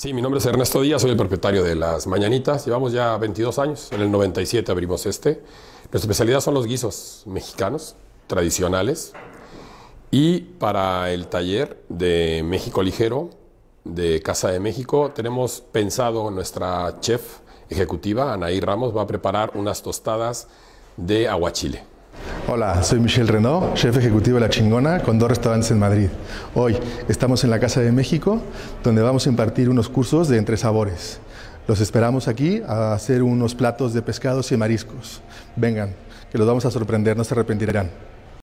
Sí, mi nombre es Ernesto Díaz, soy el propietario de Las Mañanitas. Llevamos ya 22 años, en el 97 abrimos este. Nuestra especialidad son los guisos mexicanos, tradicionales. Y para el taller de México Ligero, de Casa de México, tenemos pensado nuestra chef ejecutiva, Anaí Ramos, va a preparar unas tostadas de aguachile. Hola, soy Michel Renaud, jefe ejecutivo de La Chingona, con dos restaurantes en Madrid. Hoy estamos en la Casa de México, donde vamos a impartir unos cursos de entre sabores. Los esperamos aquí a hacer unos platos de pescados y mariscos. Vengan, que los vamos a sorprender, no se arrepentirán.